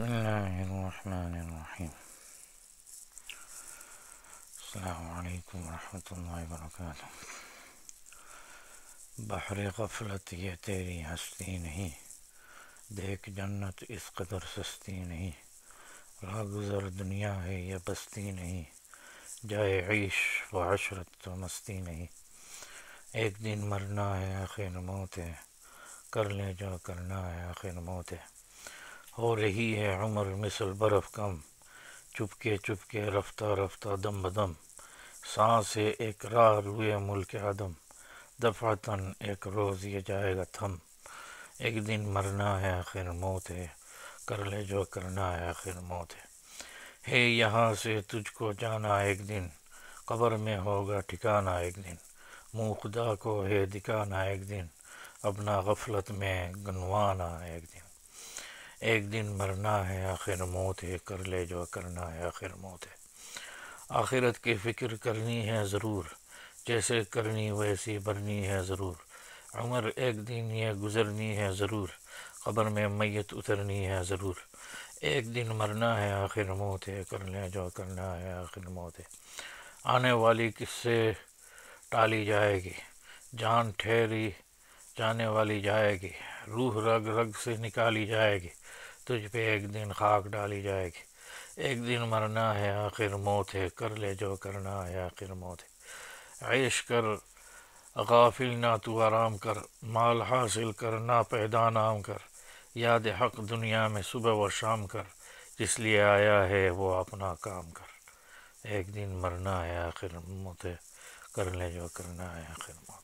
بسم الله الرحمن الرحيم गफलत ये तेरी हस्ती नहीं देख जन्नत इस कदर सस्ती नहीं लागुजर दुनिया है ये बस्ती नहीं जाए ऐश व हशरत तो मस्ती नहीं एक दिन मरना है आखिर मौत है कर ले जो करना है आखिर मौत है हो रही है उमर मिसल बर्फ़ कम चुपके चुपके रफ्ता रफ्ता दम बदम सांस एक राह रुए मुल्क आदम दफातन एक रोज़ ये जाएगा थम एक दिन मरना है आखिर मौत है कर ले जो करना है आखिर मौत है हे यहाँ से तुझको जाना एक दिन कब्र में होगा ठिकाना एक दिन मुँह खुदा को है दिखाना एक दिन अपना गफलत में गनवाना एक दिन एक दिन मरना है आखिर मौत है कर ले जो करना है आखिर मौत है आखिरत की फ़िक्र करनी है ज़रूर जैसे करनी वैसी भरनी है ज़रूर उम्र एक दिन ये गुज़रनी है ज़रूर ख़बर में मैत उतरनी है ज़रूर एक दिन मरना है आखिर मौत है कर ले जो करना है आखिर मौत है आने वाली किससे टाली जाएगी जान ठहरी जाने वाली जाएगी रूह रग रग से निकाली जाएगी तुझ पे एक दिन खाक डाली जाएगी एक दिन मरना है आखिर मौत है कर ले जो करना है आखिर मौत है ऐश कर गाफिल ना तू आराम कर माल हासिल कर ना पैदा नाम कर याद हक दुनिया में सुबह व शाम कर जिस लिए आया है वो अपना काम कर एक दिन मरना है आखिर मौत है कर ले जो करना है आखिर मौत